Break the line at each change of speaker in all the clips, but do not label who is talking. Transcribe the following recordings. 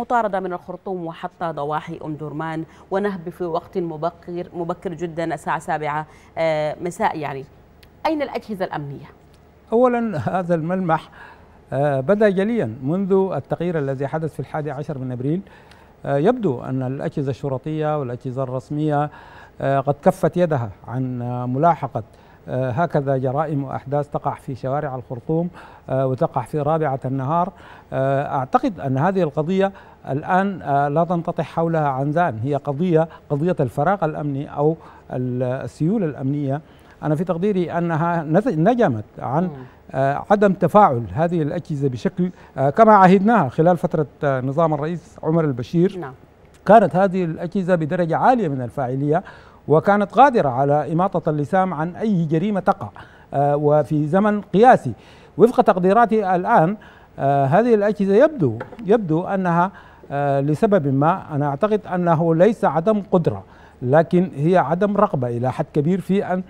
مطاردة من الخرطوم وحتى ضواحي أم درمان ونهب في وقت مبكر مبكر جدا الساعة السابعة آه، مساء يعني أين الأجهزة الأمنية؟
أولا هذا الملمح آه، بدأ جليا منذ التغيير الذي حدث في الحادي عشر من أبريل آه، يبدو أن الأجهزة الشرطية والأجهزة الرسمية قد كفت يدها عن ملاحقة آه، هكذا جرائم وأحداث تقع في شوارع الخرطوم آه، وتقع في رابعة النهار آه، أعتقد أن هذه القضية الآن لا تنتطح حولها عنزان هي قضية قضية الفراغ الأمني أو السيولة الأمنية أنا في تقديري أنها نجمت عن عدم تفاعل هذه الأجهزة بشكل كما عهدناها خلال فترة نظام الرئيس عمر البشير نعم. كانت هذه الأجهزة بدرجة عالية من الفاعلية وكانت قادرة على إماطة اللسام عن أي جريمة تقع آه، وفي زمن قياسي وفق تقديراتي الآن آه، هذه الأجهزة يبدو يبدو أنها آه، لسبب ما أنا أعتقد أنه ليس عدم قدرة لكن هي عدم رغبه الى حد كبير في ان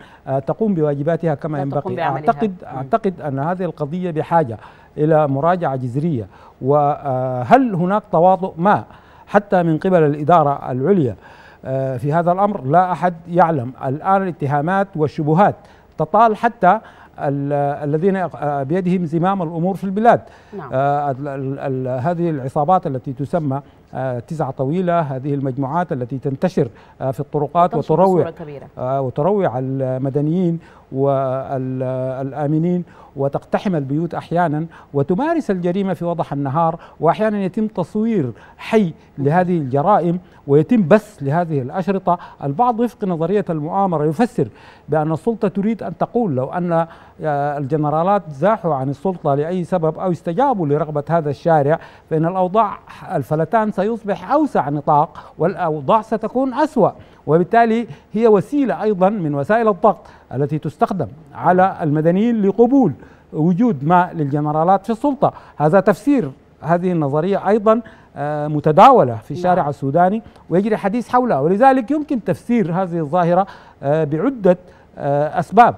تقوم بواجباتها كما ينبغي اعتقد اعتقد ان هذه القضيه بحاجه الى مراجعه جذريه وهل هناك تواطؤ ما حتى من قبل الاداره العليا آه، في هذا الأمر لا أحد يعلم الآن الاتهامات والشبهات تطال حتى الذين آه، بيدهم زمام الامور في البلاد نعم. آه، ال ال هذه العصابات التي تسمى آه تسعة طويلة هذه المجموعات التي تنتشر في الطرقات وتروع وتروع المدنيين والآمنين وتقتحم البيوت أحيانا وتمارس الجريمة في وضح النهار وأحيانا يتم تصوير حي لهذه الجرائم ويتم بث لهذه الأشرطة البعض وفق نظرية المؤامرة يفسر بأن السلطة تريد أن تقول لو أن آه، الجنرالات زاحوا عن السلطة لأي سبب أو استجابوا لرغبة هذا الشارع فإن الأوضاع الفلتان سيصبح أوسع نطاق والأوضاع ستكون أسوأ وبالتالي هي وسيلة أيضا من وسائل الضغط التي تستخدم على المدنيين لقبول وجود ما للجنرالات في السلطة هذا تفسير هذه النظرية أيضا آه، متداولة في الشارع نعم. السوداني ويجري حديث حولها ولذلك يمكن تفسير هذه الظاهرة آه، بعدة آه، أسباب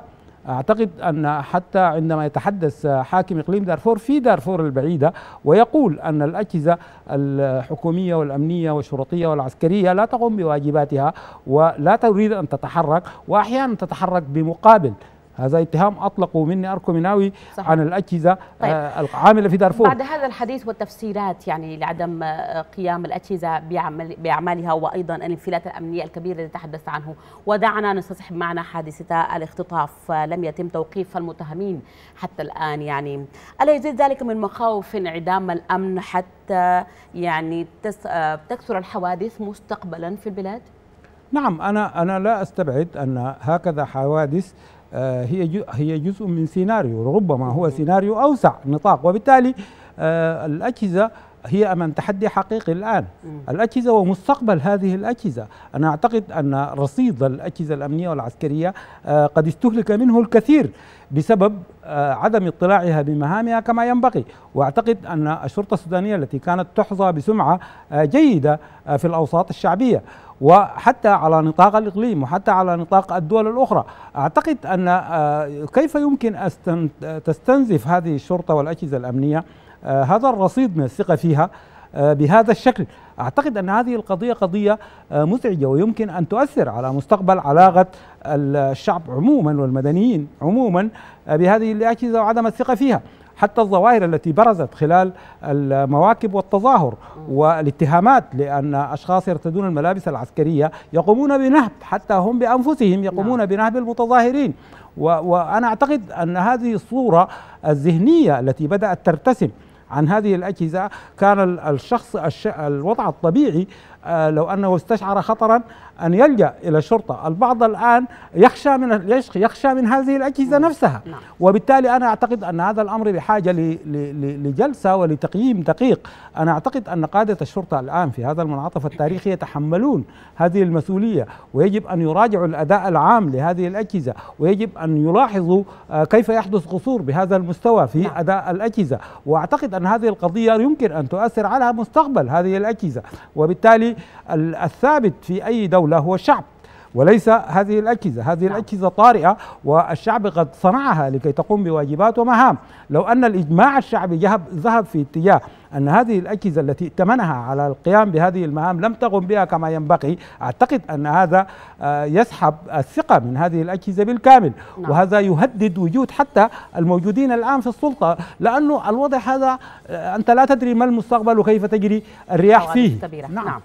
أعتقد أن حتى عندما يتحدث حاكم إقليم دارفور في دارفور البعيدة ويقول أن الأجهزة الحكومية والأمنية والشرطية والعسكرية لا تقوم بواجباتها ولا تريد أن تتحرك وأحيانا تتحرك بمقابل هذا اتهام اطلقه مني مناوي صحيح. عن الاجهزه طيب. آه، العامله في دارفور بعد
هذا الحديث والتفسيرات يعني لعدم آه، قيام الاجهزه بعمل باعمالها وايضا الانفلات الامنيه الكبير الذي تحدثت عنه ودعنا نستصحب معنا حادثه الاختطاف آه، لم يتم توقيف المتهمين حتى الان يعني الا يزيد ذلك من مخاوف انعدام الامن حتى يعني تكثر الحوادث مستقبلا في البلاد؟
نعم انا انا لا استبعد ان هكذا حوادث آه، هي هي جزء من سيناريو ربما هو سيناريو اوسع نطاق وبالتالي آه، الاجهزه هي امام تحدي حقيقي الان الاجهزه ومستقبل هذه الاجهزه انا اعتقد ان رصيد الاجهزه الامنيه والعسكريه آه، قد استهلك منه الكثير بسبب آه، عدم اطلاعها بمهامها كما ينبغي واعتقد ان الشرطه السودانيه التي كانت تحظى بسمعه آه، جيده في الاوساط الشعبيه وحتى على نطاق الاقليم وحتى على نطاق الدول الاخرى اعتقد ان كيف يمكن أن تستنزف هذه الشرطه والاجهزه الامنيه آه، هذا الرصيد من الثقة فيها آه، بهذا الشكل أعتقد أن هذه القضية قضية آه، مزعجة ويمكن أن تؤثر على مستقبل علاقة الشعب عموما والمدنيين عموما بهذه الأجهزة وعدم الثقة فيها حتى الظواهر التي برزت خلال المواكب والتظاهر والاتهامات لأن أشخاص يرتدون الملابس العسكرية يقومون بنهب حتى هم بأنفسهم يقومون نعم. بنهب المتظاهرين وأنا أعتقد أن هذه الصورة الذهنية التي بدأت ترتسم عن هذه الأجهزة كان الشخص الوضع الطبيعي آه، لو أنه استشعر خطرا أن يلجأ إلى الشرطة البعض الآن يخشى من يخشى من هذه الأجهزة نعم. نفسها نعم. وبالتالي أنا أعتقد أن هذا الأمر بحاجة لجلسة ولتقييم دقيق أنا أعتقد أن قادة الشرطة الآن في هذا المنعطف التاريخي يتحملون هذه المسؤولية ويجب أن يراجعوا الأداء العام لهذه الأجهزة ويجب أن يلاحظوا آه، كيف يحدث قصور بهذا المستوى في نعم. أداء الأجهزة وأعتقد أن هذه القضية يمكن أن تؤثر على مستقبل هذه الأجهزة وبالتالي الثابت في أي دولة هو الشعب وليس هذه الأجهزة هذه نعم. الأجهزة طارئة والشعب قد صنعها لكي تقوم بواجبات ومهام لو أن الإجماع الشعبي ذهب في اتجاه أن هذه الأجهزة التي ائتمنها على القيام بهذه المهام لم تقم بها كما ينبغي أعتقد أن هذا آه، يسحب الثقة من هذه الأجهزة بالكامل نعم. وهذا يهدد وجود حتى الموجودين الآن في السلطة لأنه الوضع هذا آه، أنت لا تدري ما المستقبل وكيف تجري الرياح فيه نعم. نعم.